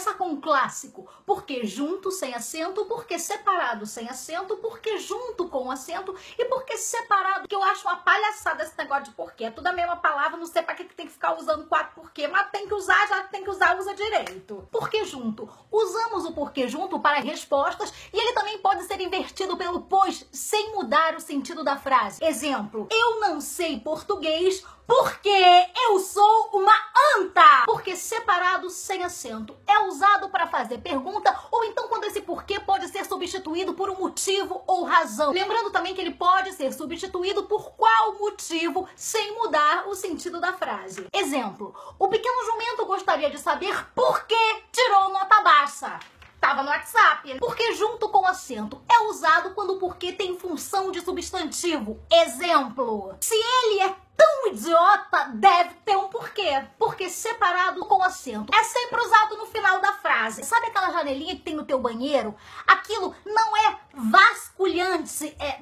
começa com um clássico, porque junto sem acento, porque separado sem acento, porque junto com acento e porque separado, que eu acho uma palhaçada esse negócio de porquê. É tudo a mesma palavra, não sei para que, que tem que ficar usando quatro porquê, mas tem que usar, já tem que usar, usa direito. Porque junto. Usamos o porquê junto para respostas e ele também pode ser invertido pelo pois sem mudar o sentido da frase. Exemplo: Eu não sei português porque eu sou uma anta. Porque separado sem acento é o usado para fazer pergunta ou então quando esse porquê pode ser substituído por um motivo ou razão. Lembrando também que ele pode ser substituído por qual motivo sem mudar o sentido da frase. Exemplo: O pequeno jumento gostaria de saber por que tirou nota baixa tava no WhatsApp. Porque junto com o acento é usado quando o porquê tem função de substantivo. Exemplo: se ele é tão idiota, deve ter um porquê separado com acento. É sempre usado no final da frase. Sabe aquela janelinha que tem no teu banheiro? Aquilo não é vasculhante, é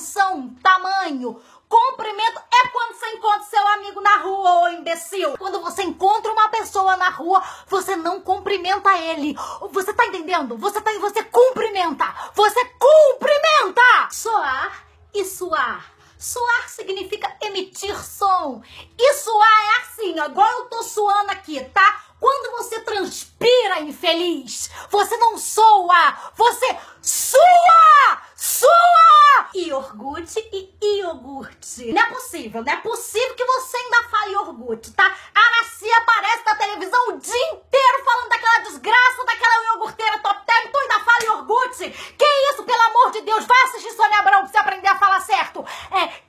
dimensão, tamanho, comprimento é quando você encontra seu amigo na rua, ô imbecil. Quando você encontra uma pessoa na rua, você não cumprimenta ele. Você tá entendendo? Você tá você cumprimenta. Você cumprimenta! Soar e suar. Suar significa emitir som. E suar é assim, agora eu tô suando aqui, tá? Quando você transpira, infeliz, você não soa, você sua! Sua! iogurte e iogurte. Não é possível, não é possível que você ainda fale iogurte, tá? A Araci aparece na televisão o dia inteiro falando daquela desgraça, daquela iogurteira top term, tu ainda fala iogurte? Que isso, pelo amor de Deus, vai assistir Sônia Abrão pra você aprender a falar certo. É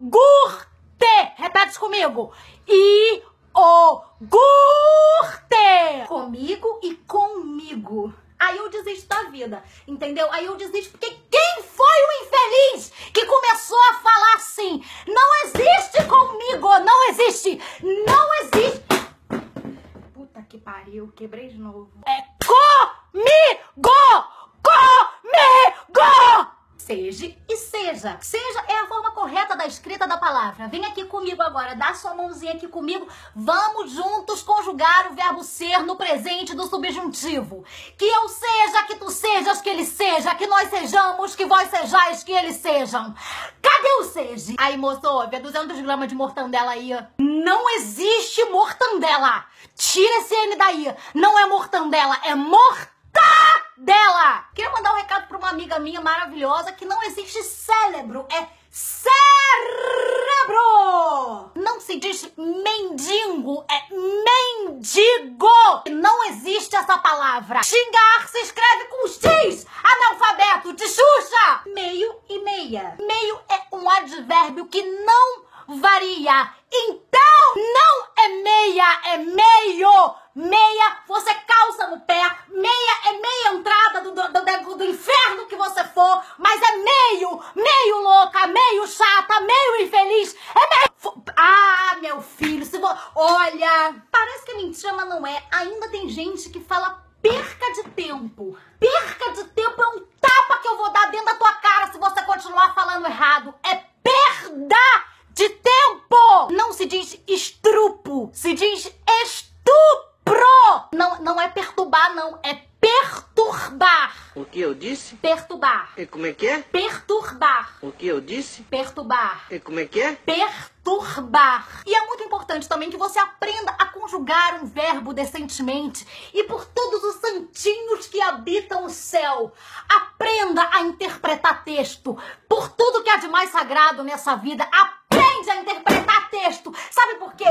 iogurte. Repete comigo. Iogurte. Comigo e comigo. Aí eu desisto da vida, entendeu? Aí eu desisto porque quem infeliz que começou a falar assim: não existe comigo, não existe, não existe. Puta que pariu, quebrei de novo. É comigo! Comigo! Seja seja. Seja é a forma correta da escrita da palavra. Vem aqui comigo agora, dá sua mãozinha aqui comigo. Vamos juntos conjugar o verbo ser no presente do subjuntivo. Que eu seja, que tu sejas, que ele seja, que nós sejamos, que vós sejais, que eles sejam. Cadê o seja? Aí, moço, ouve, 200 gramas de mortandela aí. Não existe mortandela. Tira esse N daí. Não é mortandela, é mortandela dela. Queria mandar um recado para uma amiga minha maravilhosa que não existe cérebro, é cérebro. Não se diz mendigo, é mendigo. Não existe essa palavra. Xingar se escreve com X. Analfabeto de Xuxa. Meio e meia. Meio é um advérbio que não varia. Então, não é meia, é meio. Meia, você calça no pé, for, mas é meio, meio louca, meio chata, meio infeliz, é meio... Ah, meu filho, se vou... Olha, parece que é mentira, mas não é. Ainda tem gente que fala perca de tempo. Perca de tempo é um tapa que eu vou dar dentro da tua cara se você continuar falando errado. É perda de tempo. Não se diz estrupo, se diz estupro. Não, não é perturbar, não. É perturbar. O que eu disse? Perturbar. E como é que é? Perturbar. O que eu disse? Perturbar. E como é que é? Perturbar. E é muito importante também que você aprenda a conjugar um verbo decentemente e por todos os santinhos que habitam o céu. Aprenda a interpretar texto. Por tudo que há de mais sagrado nessa vida, aprende a interpretar texto. Sabe por quê?